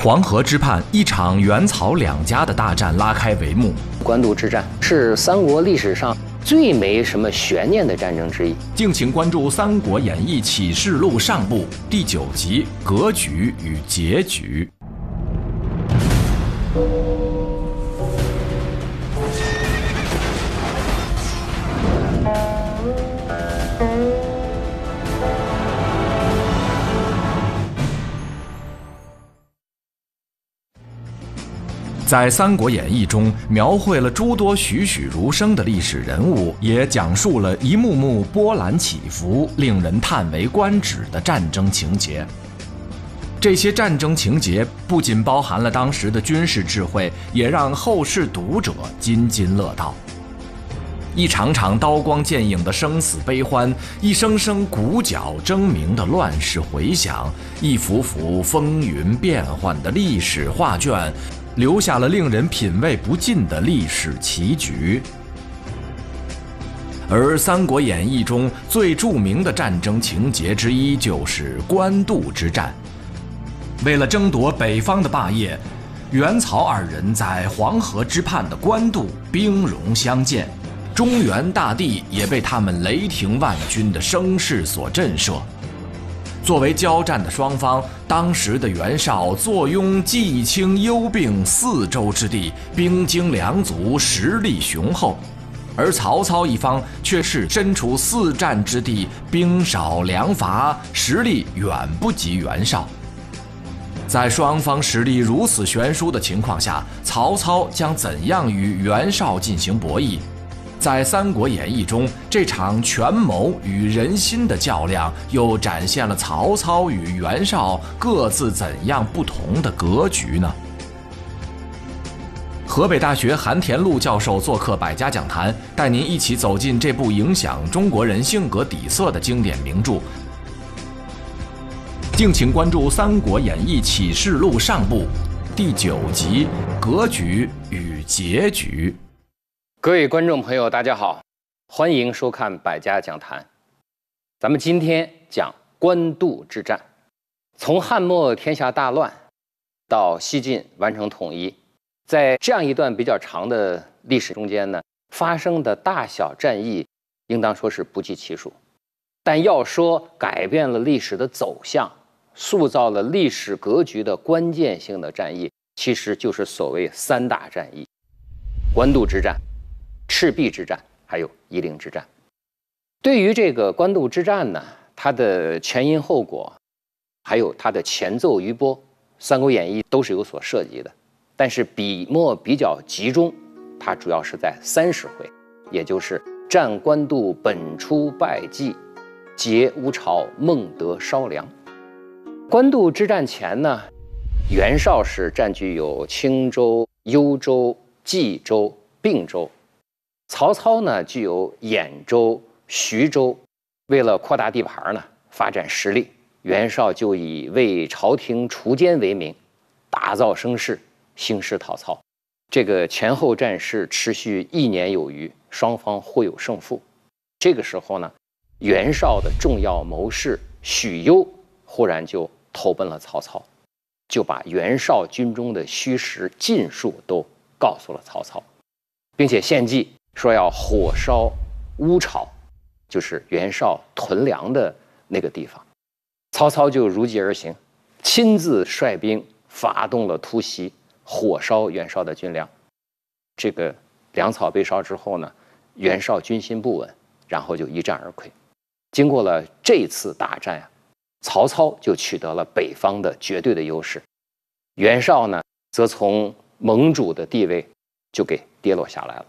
黄河之畔，一场袁曹两家的大战拉开帷幕。官渡之战是三国历史上最没什么悬念的战争之一。敬请关注《三国演义启示录》上部第九集《格局与结局》。在《三国演义》中，描绘了诸多栩栩如生的历史人物，也讲述了一幕幕波澜起伏、令人叹为观止的战争情节。这些战争情节不仅包含了当时的军事智慧，也让后世读者津津乐道。一场场刀光剑影的生死悲欢，一声声鼓角争鸣的乱世回响，一幅幅风云变幻的历史画卷。留下了令人品味不尽的历史棋局。而《三国演义》中最著名的战争情节之一就是官渡之战。为了争夺北方的霸业，袁曹二人在黄河之畔的官渡兵戎相见，中原大地也被他们雷霆万钧的声势所震慑。作为交战的双方，当时的袁绍坐拥冀、青、幽、并四州之地，兵精粮足，实力雄厚；而曹操一方却是身处四战之地，兵少粮乏，实力远不及袁绍。在双方实力如此悬殊的情况下，曹操将怎样与袁绍进行博弈？在《三国演义》中，这场权谋与人心的较量，又展现了曹操与袁绍各自怎样不同的格局呢？河北大学韩田禄教授做客百家讲坛，带您一起走进这部影响中国人性格底色的经典名著。敬请关注《三国演义启示录》上部第九集《格局与结局》。各位观众朋友，大家好，欢迎收看《百家讲坛》。咱们今天讲官渡之战。从汉末天下大乱，到西晋完成统一，在这样一段比较长的历史中间呢，发生的大小战役，应当说是不计其数。但要说改变了历史的走向，塑造了历史格局的关键性的战役，其实就是所谓三大战役：官渡之战。赤壁之战，还有夷陵之战，对于这个官渡之战呢，它的前因后果，还有它的前奏余波，《三国演义》都是有所涉及的，但是笔墨比较集中，它主要是在三十回，也就是战官渡本初败绩，结乌巢孟德烧粮。官渡之战前呢，袁绍是占据有青州、幽州、冀州、并州。曹操呢，具有兖州、徐州，为了扩大地盘呢，发展实力，袁绍就以为朝廷除奸为名，大造声势，兴师讨曹。这个前后战事持续一年有余，双方互有胜负。这个时候呢，袁绍的重要谋士许攸忽然就投奔了曹操，就把袁绍军中的虚实尽数都告诉了曹操，并且献计。说要火烧乌巢，就是袁绍屯粮的那个地方，曹操就如计而行，亲自率兵发动了突袭，火烧袁绍的军粮。这个粮草被烧之后呢，袁绍军心不稳，然后就一战而溃。经过了这次大战啊，曹操就取得了北方的绝对的优势，袁绍呢，则从盟主的地位就给跌落下来了。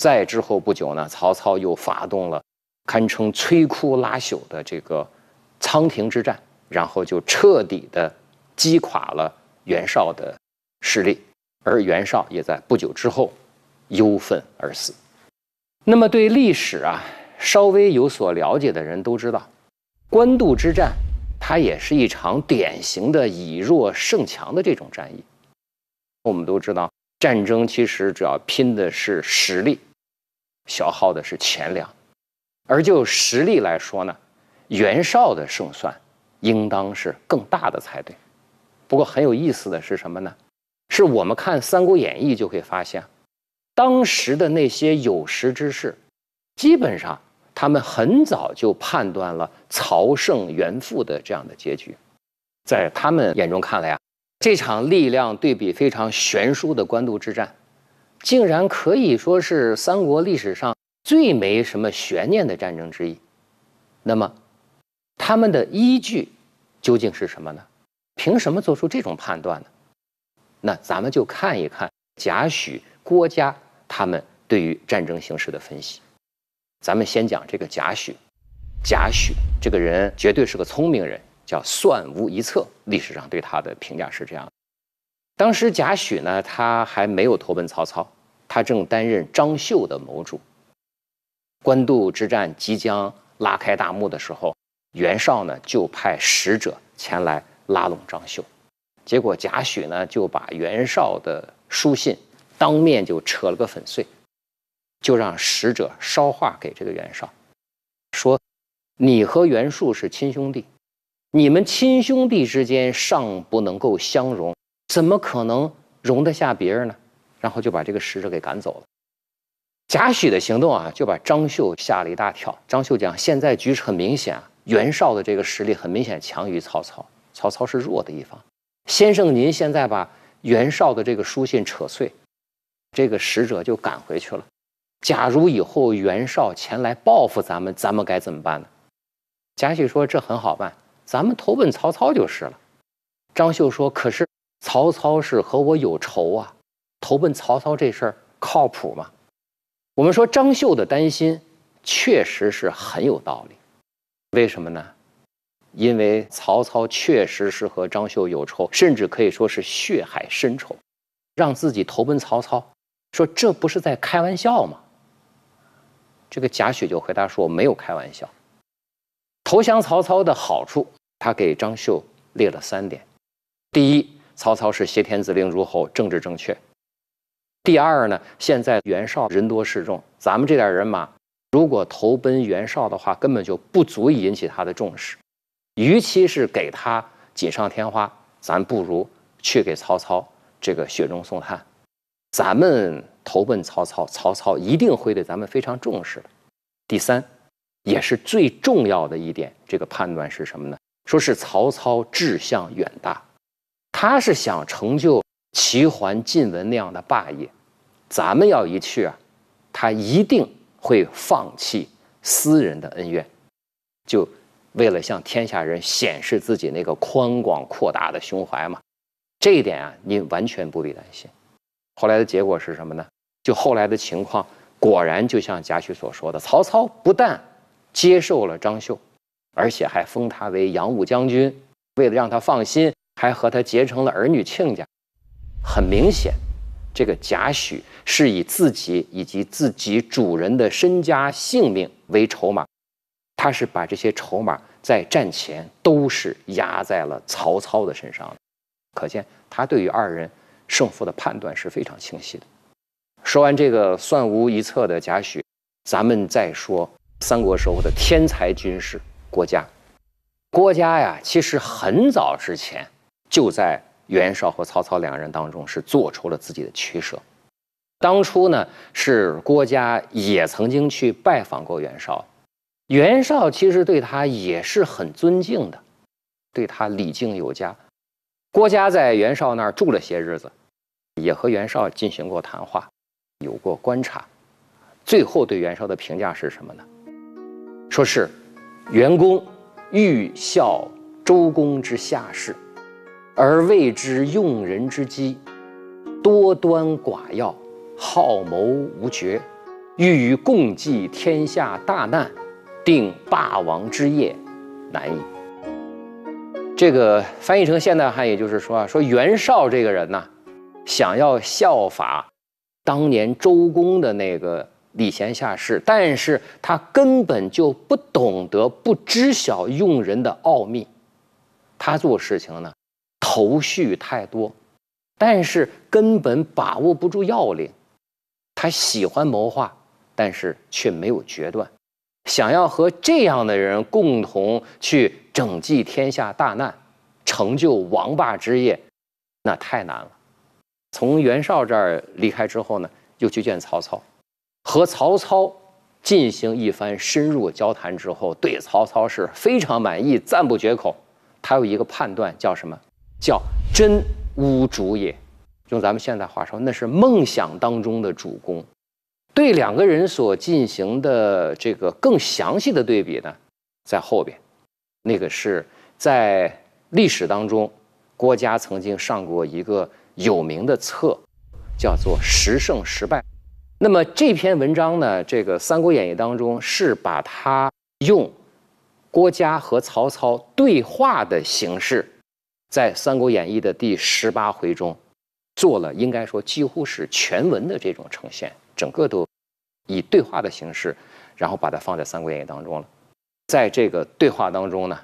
在之后不久呢，曹操又发动了堪称摧枯拉朽的这个仓亭之战，然后就彻底的击垮了袁绍的势力，而袁绍也在不久之后忧愤而死。那么，对历史啊稍微有所了解的人都知道，官渡之战它也是一场典型的以弱胜强的这种战役。我们都知道，战争其实主要拼的是实力。消耗的是钱粮，而就实力来说呢，袁绍的胜算应当是更大的才对。不过很有意思的是什么呢？是我们看《三国演义》就会发现，当时的那些有识之士，基本上他们很早就判断了曹胜袁富的这样的结局。在他们眼中看来啊，这场力量对比非常悬殊的官渡之战。竟然可以说是三国历史上最没什么悬念的战争之一。那么，他们的依据究竟是什么呢？凭什么做出这种判断呢？那咱们就看一看贾诩、郭嘉他们对于战争形势的分析。咱们先讲这个贾诩。贾诩这个人绝对是个聪明人，叫“算无一策”。历史上对他的评价是这样。当时贾诩呢，他还没有投奔曹操，他正担任张绣的谋主。官渡之战即将拉开大幕的时候，袁绍呢就派使者前来拉拢张绣，结果贾诩呢就把袁绍的书信当面就扯了个粉碎，就让使者捎话给这个袁绍，说你和袁术是亲兄弟，你们亲兄弟之间尚不能够相容。怎么可能容得下别人呢？然后就把这个使者给赶走了。贾诩的行动啊，就把张绣吓了一大跳。张绣讲：“现在局势很明显啊，袁绍的这个实力很明显强于曹操，曹操是弱的一方。先生您现在把袁绍的这个书信扯碎，这个使者就赶回去了。假如以后袁绍前来报复咱们，咱们该怎么办呢？”贾诩说：“这很好办，咱们投奔曹操就是了。”张绣说：“可是。”曹操是和我有仇啊，投奔曹操这事儿靠谱吗？我们说张绣的担心确实是很有道理，为什么呢？因为曹操确实是和张绣有仇，甚至可以说是血海深仇，让自己投奔曹操，说这不是在开玩笑吗？这个贾诩就回答说没有开玩笑，投降曹操的好处，他给张绣列了三点，第一。曹操是挟天子令诸侯，政治正确。第二呢，现在袁绍人多势众，咱们这点人马如果投奔袁绍的话，根本就不足以引起他的重视，与其是给他锦上添花，咱不如去给曹操这个雪中送炭。咱们投奔曹操，曹操一定会对咱们非常重视的。第三，也是最重要的一点，这个判断是什么呢？说是曹操志向远大。他是想成就齐桓、晋文那样的霸业，咱们要一去啊，他一定会放弃私人的恩怨，就为了向天下人显示自己那个宽广、阔大的胸怀嘛。这一点啊，您完全不必担心。后来的结果是什么呢？就后来的情况，果然就像贾诩所说的，曹操不但接受了张绣，而且还封他为扬武将军，为了让他放心。还和他结成了儿女亲家，很明显，这个贾诩是以自己以及自己主人的身家性命为筹码，他是把这些筹码在战前都是压在了曹操的身上可见他对于二人胜负的判断是非常清晰的。说完这个算无一策的贾诩，咱们再说三国时候的天才军事郭嘉。郭嘉呀，其实很早之前。就在袁绍和曹操两人当中，是做出了自己的取舍。当初呢，是郭嘉也曾经去拜访过袁绍，袁绍其实对他也是很尊敬的，对他礼敬有加。郭嘉在袁绍那儿住了些日子，也和袁绍进行过谈话，有过观察，最后对袁绍的评价是什么呢？说是，袁公欲效周公之下士。而未知用人之机，多端寡要，好谋无绝，欲与共济天下大难，定霸王之业，难矣。这个翻译成现代汉语，就是说啊，说袁绍这个人呢，想要效法当年周公的那个礼贤下士，但是他根本就不懂得、不知晓用人的奥秘，他做事情呢。头绪太多，但是根本把握不住要领。他喜欢谋划，但是却没有决断。想要和这样的人共同去拯济天下大难，成就王霸之业，那太难了。从袁绍这儿离开之后呢，又去见曹操，和曹操进行一番深入交谈之后，对曹操是非常满意，赞不绝口。他有一个判断，叫什么？叫真吾主也，用咱们现代话说，那是梦想当中的主公。对两个人所进行的这个更详细的对比呢，在后边。那个是在历史当中，郭嘉曾经上过一个有名的策，叫做《十胜十败》。那么这篇文章呢，这个《三国演义》当中是把他用郭嘉和曹操对话的形式。在《三国演义》的第十八回中，做了应该说几乎是全文的这种呈现，整个都以对话的形式，然后把它放在《三国演义》当中了。在这个对话当中呢，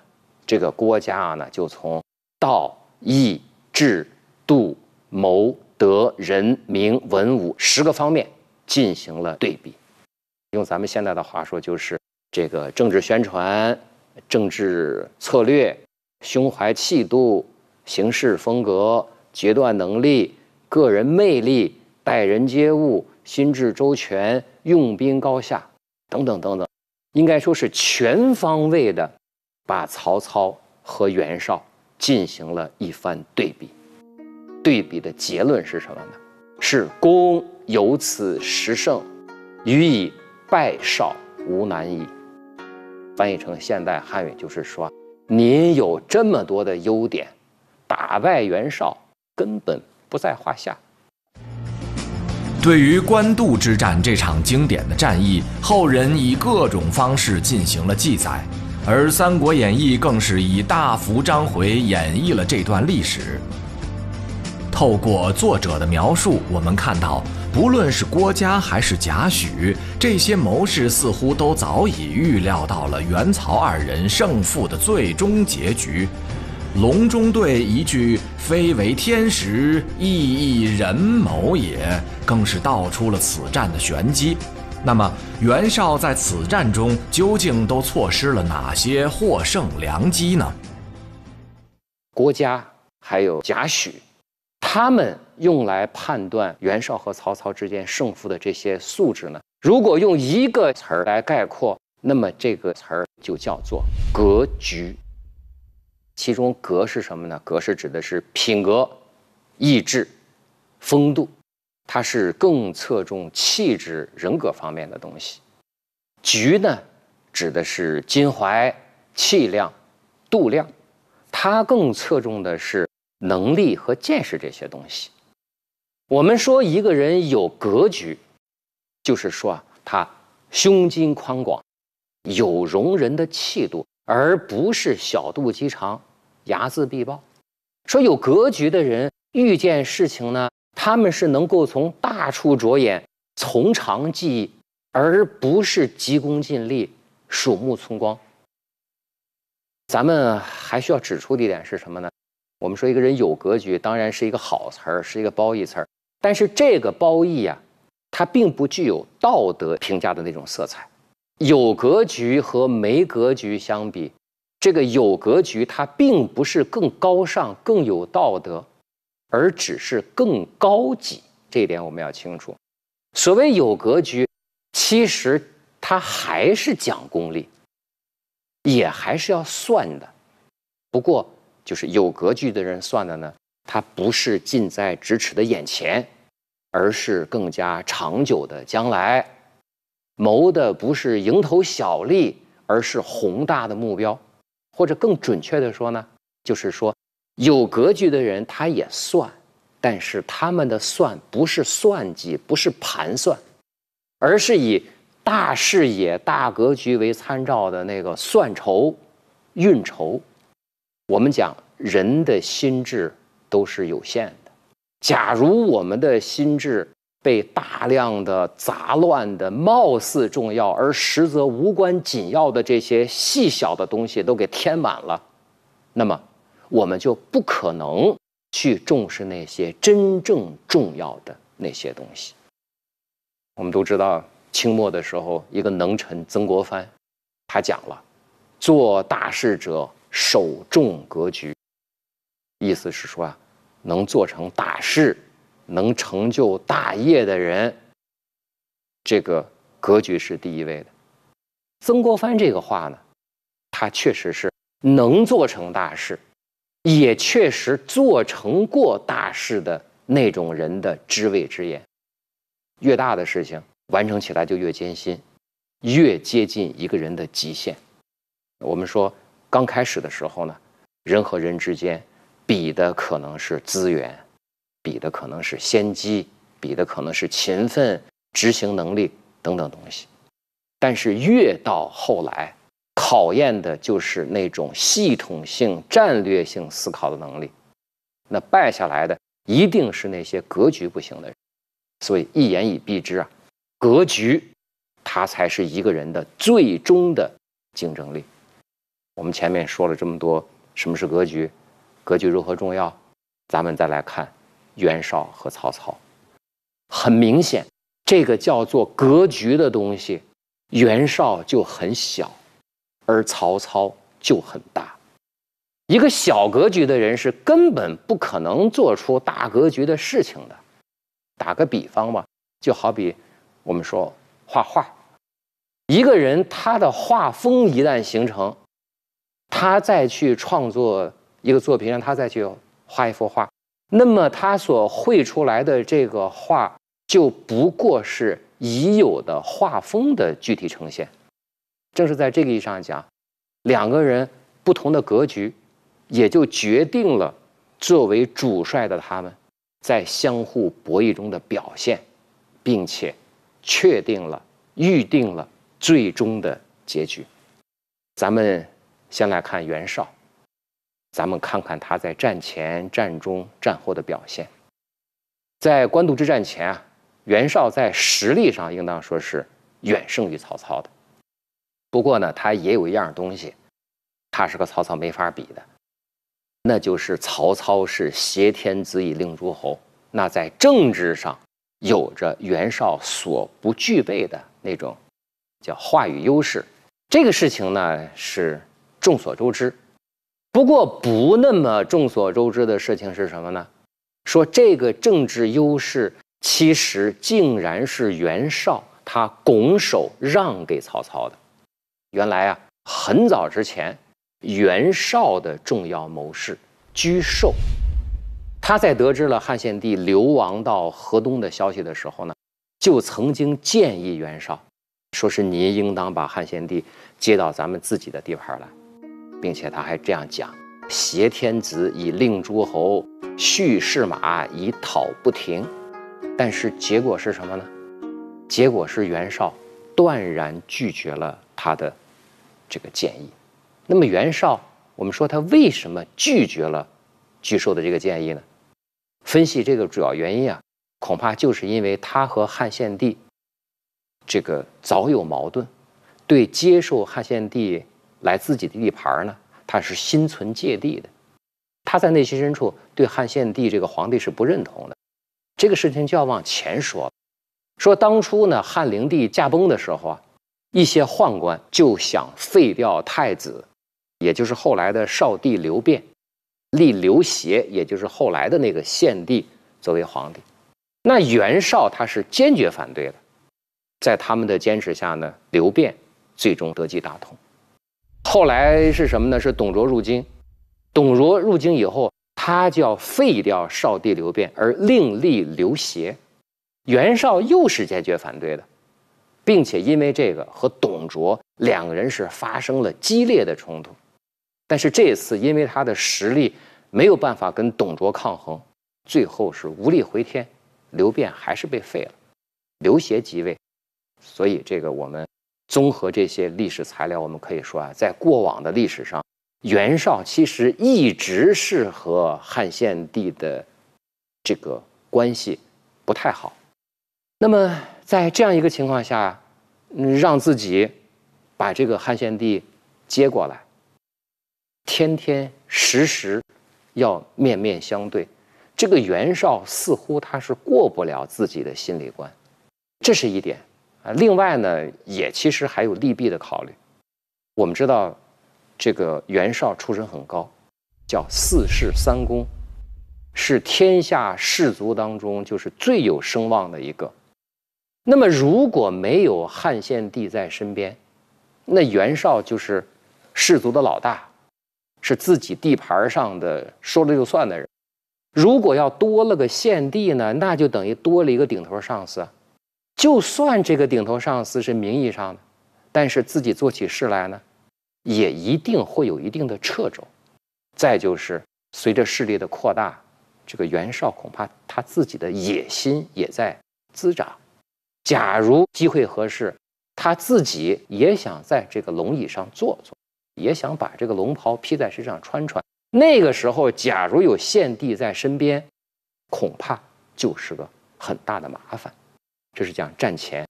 这个郭嘉啊呢，就从道、义、智、度、谋、德、仁、明文、武十个方面进行了对比，用咱们现在的话说，就是这个政治宣传、政治策略、胸怀气度。行事风格、决断能力、个人魅力、待人接物、心智周全、用兵高下等等等等，应该说是全方位的，把曹操和袁绍进行了一番对比。对比的结论是什么呢？是公有此十胜，予以败少无难矣。翻译成现代汉语就是说，您有这么多的优点。打败袁绍根本不在话下。对于官渡之战这场经典的战役，后人以各种方式进行了记载，而《三国演义》更是以大幅章回演绎了这段历史。透过作者的描述，我们看到，不论是郭嘉还是贾诩，这些谋士似乎都早已预料到了袁曹二人胜负的最终结局。隆中对一句“非为天时，亦亦人谋也”，更是道出了此战的玄机。那么，袁绍在此战中究竟都错失了哪些获胜良机呢？郭嘉还有贾诩，他们用来判断袁绍和曹操之间胜负的这些素质呢？如果用一个词儿来概括，那么这个词儿就叫做格局。其中格是什么呢？格是指的是品格、意志、风度，它是更侧重气质、人格方面的东西。局呢，指的是襟怀、气量、度量，它更侧重的是能力和见识这些东西。我们说一个人有格局，就是说啊，他胸襟宽广，有容人的气度。而不是小肚鸡肠，睚眦必报。说有格局的人遇见事情呢，他们是能够从大处着眼，从长计议，而不是急功近利、鼠目寸光。咱们还需要指出的一点是什么呢？我们说一个人有格局，当然是一个好词儿，是一个褒义词儿，但是这个褒义呀，它并不具有道德评价的那种色彩。有格局和没格局相比，这个有格局它并不是更高尚、更有道德，而只是更高级。这一点我们要清楚。所谓有格局，其实它还是讲功利，也还是要算的。不过，就是有格局的人算的呢，它不是近在咫尺的眼前，而是更加长久的将来。谋的不是蝇头小利，而是宏大的目标，或者更准确的说呢，就是说，有格局的人他也算，但是他们的算不是算计，不是盘算，而是以大视野、大格局为参照的那个算筹、运筹。我们讲人的心智都是有限的，假如我们的心智。被大量的杂乱的、貌似重要而实则无关紧要的这些细小的东西都给填满了，那么我们就不可能去重视那些真正重要的那些东西。我们都知道，清末的时候，一个能臣曾国藩，他讲了，做大事者首重格局，意思是说啊，能做成大事。能成就大业的人，这个格局是第一位的。曾国藩这个话呢，他确实是能做成大事，也确实做成过大事的那种人的知味之言。越大的事情完成起来就越艰辛，越接近一个人的极限。我们说刚开始的时候呢，人和人之间比的可能是资源。比的可能是先机，比的可能是勤奋、执行能力等等东西，但是越到后来，考验的就是那种系统性、战略性思考的能力。那败下来的一定是那些格局不行的人。所以一言以蔽之啊，格局，它才是一个人的最终的竞争力。我们前面说了这么多，什么是格局，格局如何重要，咱们再来看。袁绍和曹操，很明显，这个叫做格局的东西，袁绍就很小，而曹操就很大。一个小格局的人是根本不可能做出大格局的事情的。打个比方吧，就好比我们说画画，一个人他的画风一旦形成，他再去创作一个作品，让他再去画一幅画。那么他所绘出来的这个画，就不过是已有的画风的具体呈现。正是在这个意义上讲，两个人不同的格局，也就决定了作为主帅的他们，在相互博弈中的表现，并且确定了、预定了最终的结局。咱们先来看袁绍。咱们看看他在战前、战中、战后的表现。在官渡之战前啊，袁绍在实力上应当说是远胜于曹操的。不过呢，他也有一样东西，他是个曹操没法比的，那就是曹操是挟天子以令诸侯，那在政治上有着袁绍所不具备的那种叫话语优势。这个事情呢，是众所周知。不过不那么众所周知的事情是什么呢？说这个政治优势，其实竟然是袁绍他拱手让给曹操的。原来啊，很早之前，袁绍的重要谋士沮授，他在得知了汉献帝流亡到河东的消息的时候呢，就曾经建议袁绍，说是您应当把汉献帝接到咱们自己的地盘来。并且他还这样讲：“挟天子以令诸侯，蓄士马以讨不停。”但是结果是什么呢？结果是袁绍断然拒绝了他的这个建议。那么袁绍，我们说他为什么拒绝了沮授的这个建议呢？分析这个主要原因啊，恐怕就是因为他和汉献帝这个早有矛盾，对接受汉献帝。来自己的地盘呢？他是心存芥蒂的，他在内心深处对汉献帝这个皇帝是不认同的。这个事情就要往前说，说当初呢，汉灵帝驾崩的时候啊，一些宦官就想废掉太子，也就是后来的少帝刘辩，立刘协，也就是后来的那个献帝作为皇帝。那袁绍他是坚决反对的，在他们的坚持下呢，刘辩最终得继大统。后来是什么呢？是董卓入京。董卓入京以后，他就要废掉少帝刘辩，而另立刘协。袁绍又是坚决反对的，并且因为这个和董卓两个人是发生了激烈的冲突。但是这次因为他的实力没有办法跟董卓抗衡，最后是无力回天，刘辩还是被废了，刘协即位。所以这个我们。综合这些历史材料，我们可以说啊，在过往的历史上，袁绍其实一直是和汉献帝的这个关系不太好。那么在这样一个情况下，让自己把这个汉献帝接过来，天天时时要面面相对，这个袁绍似乎他是过不了自己的心理关，这是一点。另外呢，也其实还有利弊的考虑。我们知道，这个袁绍出身很高，叫四世三公，是天下士族当中就是最有声望的一个。那么如果没有汉献帝在身边，那袁绍就是士族的老大，是自己地盘上的说了就算的人。如果要多了个献帝呢，那就等于多了一个顶头上司。就算这个顶头上司是名义上的，但是自己做起事来呢，也一定会有一定的掣肘。再就是，随着势力的扩大，这个袁绍恐怕他自己的野心也在滋长。假如机会合适，他自己也想在这个龙椅上坐坐，也想把这个龙袍披在身上穿穿。那个时候，假如有献帝在身边，恐怕就是个很大的麻烦。这是讲战前，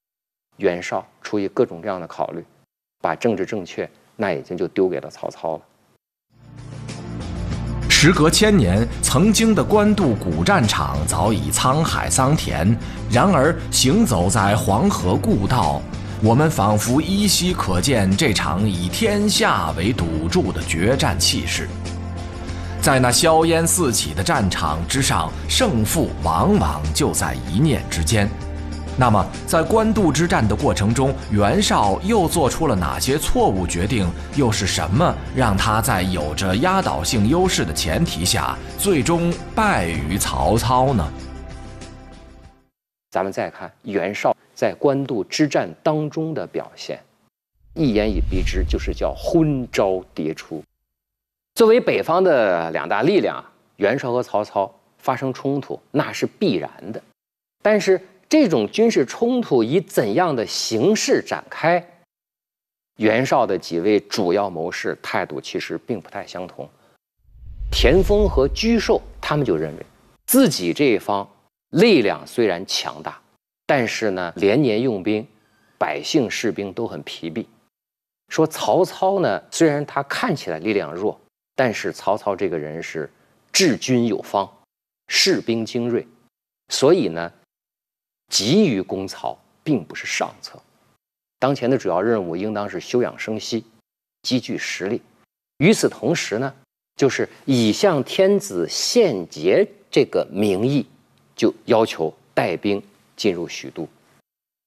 袁绍出于各种各样的考虑，把政治正确那已经就丢给了曹操了。时隔千年，曾经的官渡古战场早已沧海桑田。然而，行走在黄河故道，我们仿佛依稀可见这场以天下为赌注的决战气势。在那硝烟四起的战场之上，胜负往往就在一念之间。那么，在官渡之战的过程中，袁绍又做出了哪些错误决定？又是什么让他在有着压倒性优势的前提下，最终败于曹操呢？咱们再看袁绍在官渡之战当中的表现，一言以蔽之，就是叫昏招迭出。作为北方的两大力量啊，袁绍和曹操发生冲突那是必然的，但是。这种军事冲突以怎样的形式展开？袁绍的几位主要谋士态度其实并不太相同。田丰和沮授他们就认为，自己这一方力量虽然强大，但是呢，连年用兵，百姓士兵都很疲惫。说曹操呢，虽然他看起来力量弱，但是曹操这个人是治军有方，士兵精锐，所以呢。急于攻曹并不是上策，当前的主要任务应当是休养生息，积聚实力。与此同时呢，就是以向天子献捷这个名义，就要求带兵进入许都。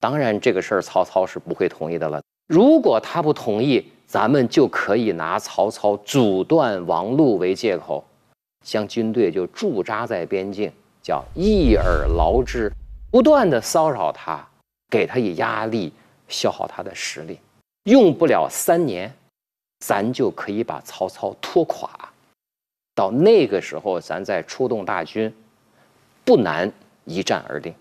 当然，这个事儿曹操是不会同意的了。如果他不同意，咱们就可以拿曹操阻断王路为借口，将军队就驻扎在边境，叫一而劳之。不断的骚扰他，给他以压力，消耗他的实力，用不了三年，咱就可以把曹操拖垮。到那个时候，咱再出动大军，不难一战而定。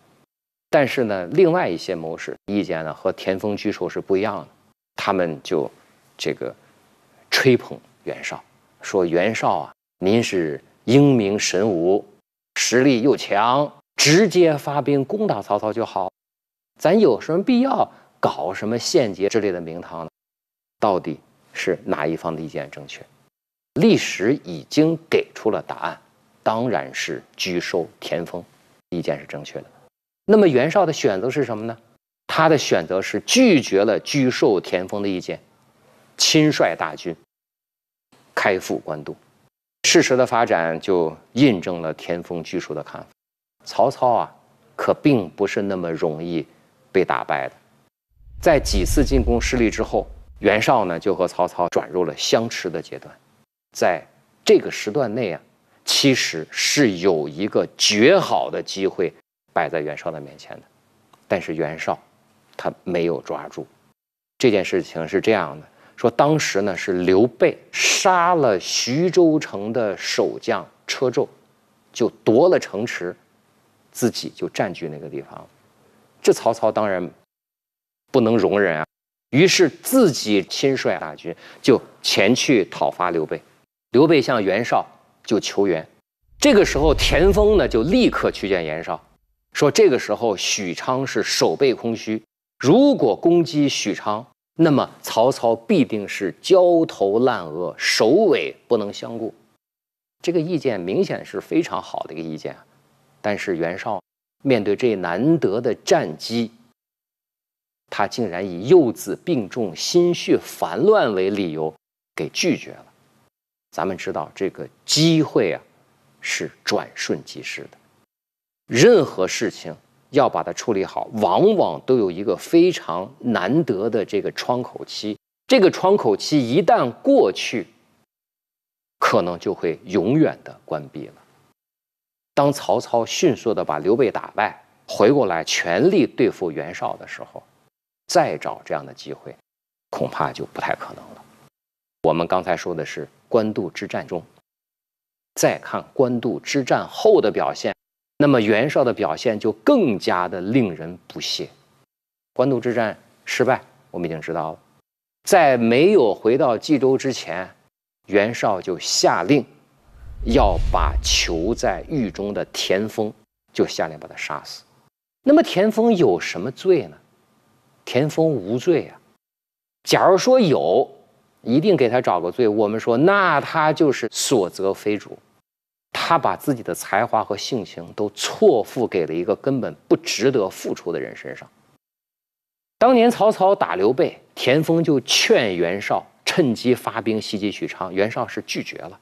但是呢，另外一些谋士意见呢和田丰、沮授是不一样的，他们就这个吹捧袁绍，说袁绍啊，您是英明神武，实力又强。直接发兵攻打曹操就好，咱有什么必要搞什么献捷之类的名堂呢？到底是哪一方的意见正确？历史已经给出了答案，当然是沮授田丰意见是正确的。那么袁绍的选择是什么呢？他的选择是拒绝了沮授田丰的意见，亲率大军开赴官渡。事实的发展就印证了田丰沮授的看法。曹操啊，可并不是那么容易被打败的。在几次进攻失利之后，袁绍呢就和曹操转入了相持的阶段。在这个时段内啊，其实是有一个绝好的机会摆在袁绍的面前的，但是袁绍他没有抓住。这件事情是这样的：说当时呢是刘备杀了徐州城的守将车胄，就夺了城池。自己就占据那个地方，这曹操当然不能容忍啊，于是自己亲率大军就前去讨伐刘备。刘备向袁绍就求援，这个时候田丰呢就立刻去见袁绍，说这个时候许昌是守备空虚，如果攻击许昌，那么曹操必定是焦头烂额，首尾不能相顾。这个意见明显是非常好的一个意见。但是袁绍面对这难得的战机，他竟然以幼子病重、心绪烦乱为理由给拒绝了。咱们知道这个机会啊，是转瞬即逝的。任何事情要把它处理好，往往都有一个非常难得的这个窗口期。这个窗口期一旦过去，可能就会永远的关闭了。当曹操迅速地把刘备打败，回过来全力对付袁绍的时候，再找这样的机会，恐怕就不太可能了。我们刚才说的是官渡之战中，再看官渡之战后的表现，那么袁绍的表现就更加的令人不屑。官渡之战失败，我们已经知道了，在没有回到冀州之前，袁绍就下令。要把囚在狱中的田丰，就下令把他杀死。那么田丰有什么罪呢？田丰无罪啊。假如说有，一定给他找个罪。我们说，那他就是所责非主，他把自己的才华和性情都错付给了一个根本不值得付出的人身上。当年曹操打刘备，田丰就劝袁绍趁机发兵袭击许昌，袁绍是拒绝了。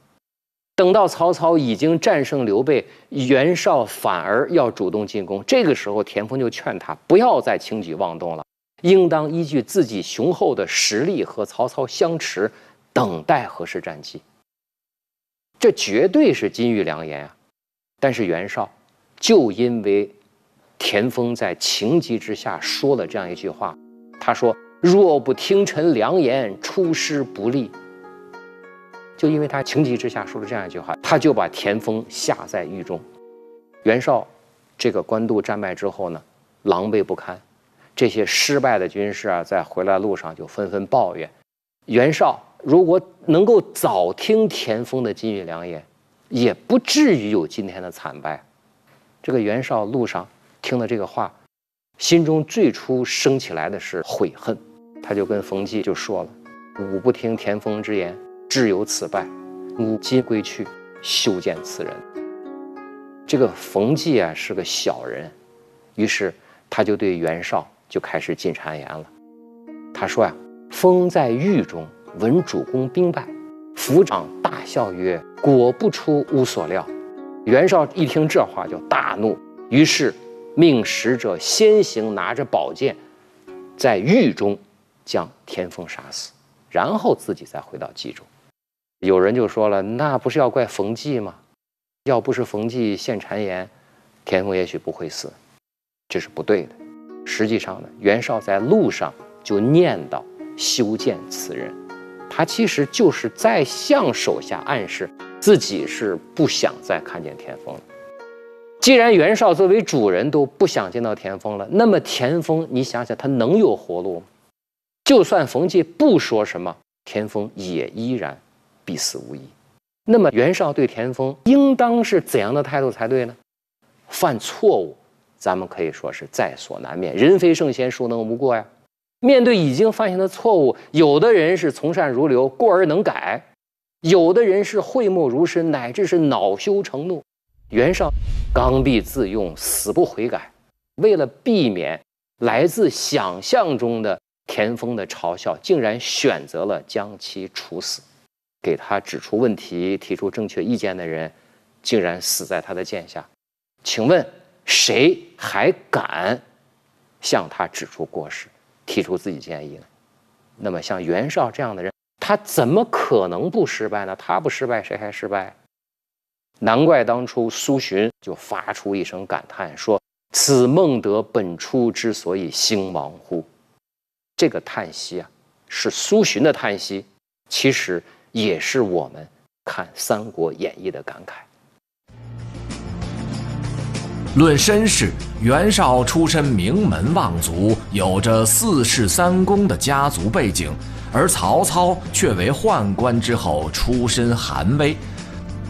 等到曹操已经战胜刘备，袁绍反而要主动进攻。这个时候，田丰就劝他不要再轻举妄动了，应当依据自己雄厚的实力和曹操相持，等待合适战机。这绝对是金玉良言啊！但是袁绍就因为田丰在情急之下说了这样一句话，他说：“若不听臣良言，出师不利。”就因为他情急之下说了这样一句话，他就把田丰下在狱中。袁绍这个官渡战败之后呢，狼狈不堪。这些失败的军士啊，在回来路上就纷纷抱怨：袁绍如果能够早听田丰的金玉良言，也不至于有今天的惨败。这个袁绍路上听了这个话，心中最初升起来的是悔恨。他就跟冯骥就说了：“吾不听田丰之言。”智有此败，吾今归去，休见此人。这个冯骥啊是个小人，于是他就对袁绍就开始进谗言了。他说呀：“封在狱中闻主公兵败，抚掌大笑曰：‘果不出吾所料。’”袁绍一听这话就大怒，于是命使者先行拿着宝剑，在狱中将田丰杀死，然后自己再回到冀州。有人就说了，那不是要怪冯骥吗？要不是冯骥献谗言，田丰也许不会死。这是不对的。实际上呢，袁绍在路上就念叨修建此人，他其实就是在向手下暗示自己是不想再看见田丰了。既然袁绍作为主人都不想见到田丰了，那么田丰，你想想他能有活路吗？就算冯骥不说什么，田丰也依然。必死无疑。那么袁绍对田丰应当是怎样的态度才对呢？犯错误，咱们可以说是在所难免，人非圣贤，孰能无过呀？面对已经犯下的错误，有的人是从善如流，过而能改；有的人是讳莫如深，乃至是恼羞成怒。袁绍刚愎自用，死不悔改，为了避免来自想象中的田丰的嘲笑，竟然选择了将其处死。给他指出问题、提出正确意见的人，竟然死在他的剑下。请问谁还敢向他指出过失、提出自己建议呢？那么像袁绍这样的人，他怎么可能不失败呢？他不失败，谁还失败？难怪当初苏洵就发出一声感叹，说：“此孟德本初之所以兴亡乎？”这个叹息啊，是苏洵的叹息，其实。也是我们看《三国演义》的感慨。论身世，袁绍出身名门望族，有着四世三公的家族背景；而曹操却为宦官之后，出身寒微。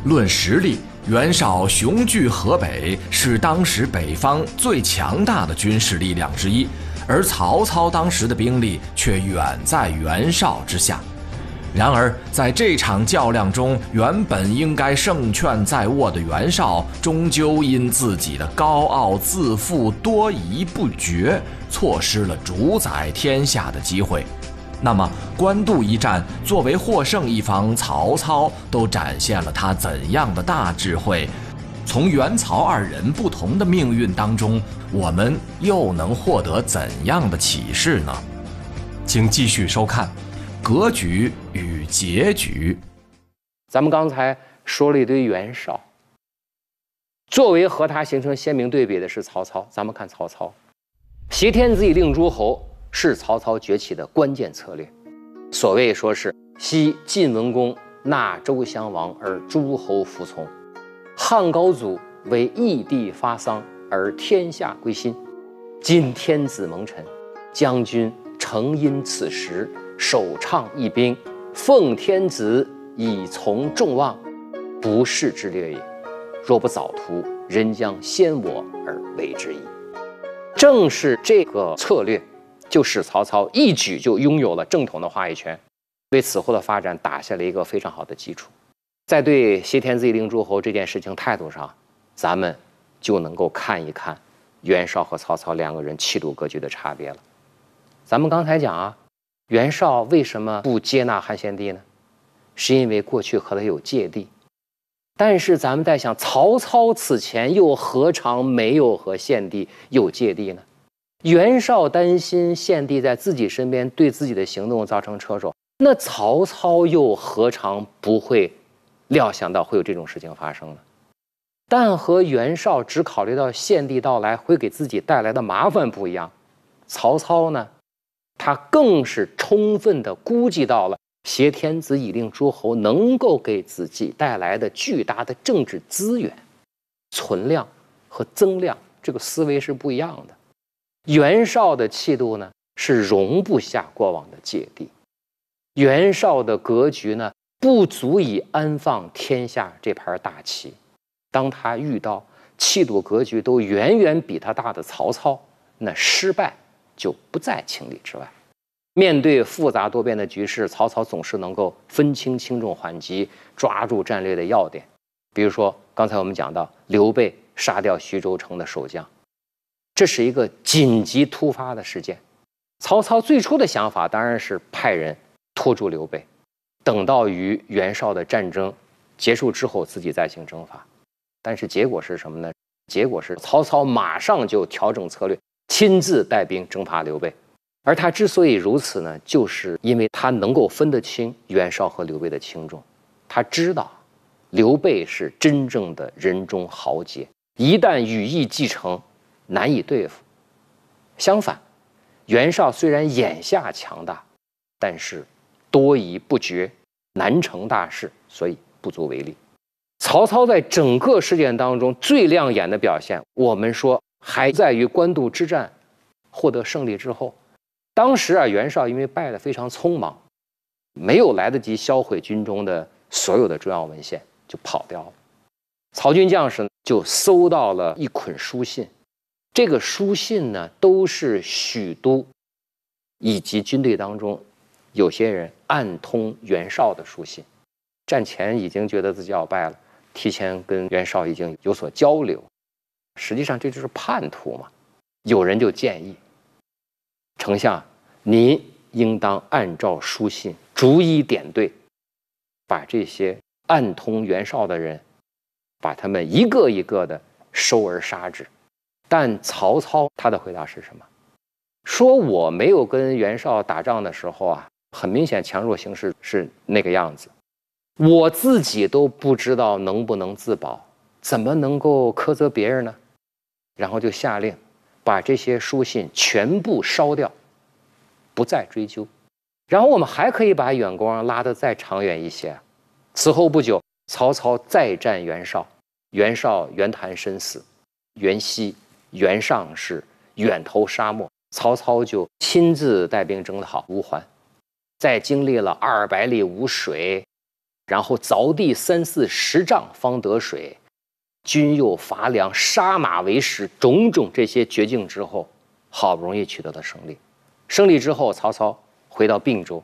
论实力，袁绍雄踞河北，是当时北方最强大的军事力量之一；而曹操当时的兵力却远在袁绍之下。然而，在这场较量中，原本应该胜券在握的袁绍，终究因自己的高傲、自负、多疑不决，错失了主宰天下的机会。那么，官渡一战，作为获胜一方，曹操都展现了他怎样的大智慧？从袁、曹二人不同的命运当中，我们又能获得怎样的启示呢？请继续收看。格局与结局，咱们刚才说了一堆袁绍。作为和他形成鲜明对比的是曹操。咱们看曹操，“挟天子以令诸侯”是曹操崛起的关键策略。所谓说是：“昔晋文公纳周襄王而诸侯服从，汉高祖为义帝发丧而天下归心。今天子蒙尘，将军诚因此时。”首倡义兵，奉天子以从众望，不世之略也。若不早图，人将先我而为之矣。正是这个策略，就使曹操一举就拥有了正统的话语权，为此后的发展打下了一个非常好的基础。在对挟天子以令诸侯这件事情态度上，咱们就能够看一看袁绍和曹操两个人气度格局的差别了。咱们刚才讲啊。袁绍为什么不接纳汉献帝呢？是因为过去和他有芥蒂。但是咱们在想，曹操此前又何尝没有和献帝有芥蒂呢？袁绍担心献帝在自己身边对自己的行动造成掣肘，那曹操又何尝不会料想到会有这种事情发生呢？但和袁绍只考虑到献帝到来会给自己带来的麻烦不一样，曹操呢？他更是充分地估计到了挟天子以令诸侯能够给自己带来的巨大的政治资源、存量和增量，这个思维是不一样的。袁绍的气度呢，是容不下过往的芥蒂；袁绍的格局呢，不足以安放天下这盘大棋。当他遇到气度、格局都远远比他大的曹操，那失败就不在情理之外。面对复杂多变的局势，曹操总是能够分清轻重缓急，抓住战略的要点。比如说，刚才我们讲到刘备杀掉徐州城的守将，这是一个紧急突发的事件。曹操最初的想法当然是派人拖住刘备，等到与袁绍的战争结束之后，自己再行征伐。但是结果是什么呢？结果是曹操马上就调整策略，亲自带兵征伐刘备。而他之所以如此呢，就是因为他能够分得清袁绍和刘备的轻重，他知道刘备是真正的人中豪杰，一旦羽翼既成，难以对付。相反，袁绍虽然眼下强大，但是多疑不决，难成大事，所以不足为虑。曹操在整个事件当中最亮眼的表现，我们说还在于官渡之战获得胜利之后。当时啊，袁绍因为败得非常匆忙，没有来得及销毁军中的所有的重要文献，就跑掉了。曹军将士就搜到了一捆书信，这个书信呢，都是许都以及军队当中有些人暗通袁绍的书信。战前已经觉得自己要败了，提前跟袁绍已经有所交流，实际上这就是叛徒嘛。有人就建议，丞相。您应当按照书信逐一点对，把这些暗通袁绍的人，把他们一个一个的收而杀之。但曹操他的回答是什么？说我没有跟袁绍打仗的时候啊，很明显强弱形势是那个样子，我自己都不知道能不能自保，怎么能够苛责别人呢？然后就下令把这些书信全部烧掉。不再追究，然后我们还可以把远光拉得再长远一些。此后不久，曹操再战袁绍，袁绍袁谭身死，袁熙、袁尚是远投沙漠。曹操就亲自带兵征讨乌桓，在经历了二百里无水，然后凿地三四十丈方得水，军又乏粮，杀马为食，种种这些绝境之后，好不容易取得了胜利。胜利之后，曹操回到并州，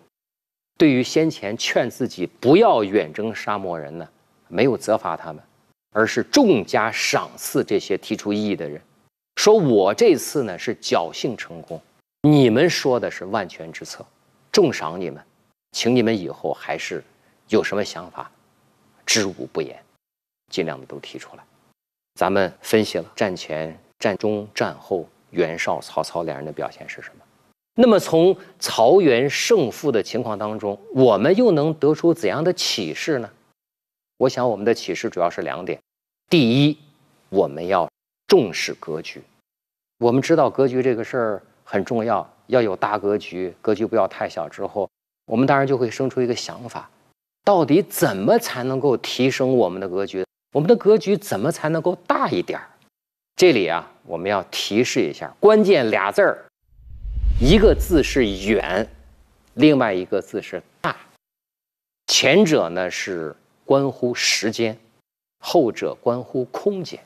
对于先前劝自己不要远征沙漠人呢，没有责罚他们，而是重加赏赐这些提出异议的人，说我这次呢是侥幸成功，你们说的是万全之策，重赏你们，请你们以后还是有什么想法，知无不言，尽量的都提出来。咱们分析了战前、战中、战后袁绍、曹操两人的表现是什么。那么，从曹元胜负的情况当中，我们又能得出怎样的启示呢？我想，我们的启示主要是两点：第一，我们要重视格局。我们知道，格局这个事儿很重要，要有大格局，格局不要太小。之后，我们当然就会生出一个想法：到底怎么才能够提升我们的格局？我们的格局怎么才能够大一点儿？这里啊，我们要提示一下，关键俩字儿。一个字是远，另外一个字是大。前者呢是关乎时间，后者关乎空间。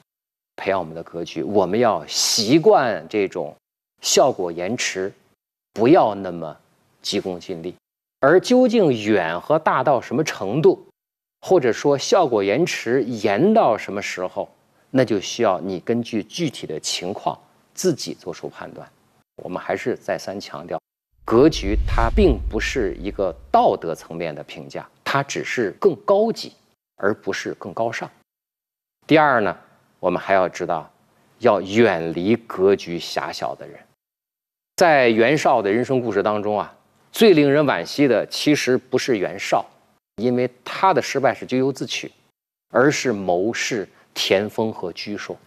培养我们的格局，我们要习惯这种效果延迟，不要那么急功近利。而究竟远和大到什么程度，或者说效果延迟延到什么时候，那就需要你根据具体的情况自己做出判断。我们还是再三强调，格局它并不是一个道德层面的评价，它只是更高级，而不是更高尚。第二呢，我们还要知道，要远离格局狭小的人。在袁绍的人生故事当中啊，最令人惋惜的其实不是袁绍，因为他的失败是咎由自取，而是谋士田丰和沮授。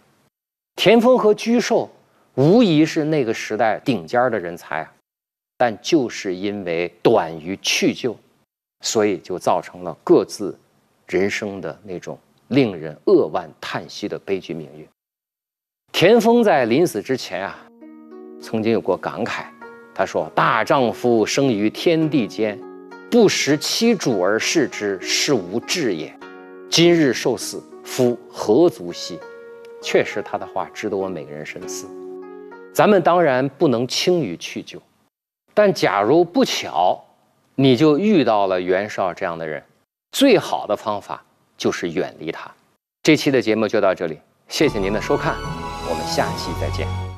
田丰和沮授。无疑是那个时代顶尖儿的人才，但就是因为短于去就，所以就造成了各自人生的那种令人扼腕叹息的悲剧命运。田丰在临死之前啊，曾经有过感慨，他说：“大丈夫生于天地间，不识其主而事之，是无志也。今日受死，夫何足惜？”确实，他的话值得我每个人深思。咱们当然不能轻于去救，但假如不巧，你就遇到了袁绍这样的人，最好的方法就是远离他。这期的节目就到这里，谢谢您的收看，我们下期再见。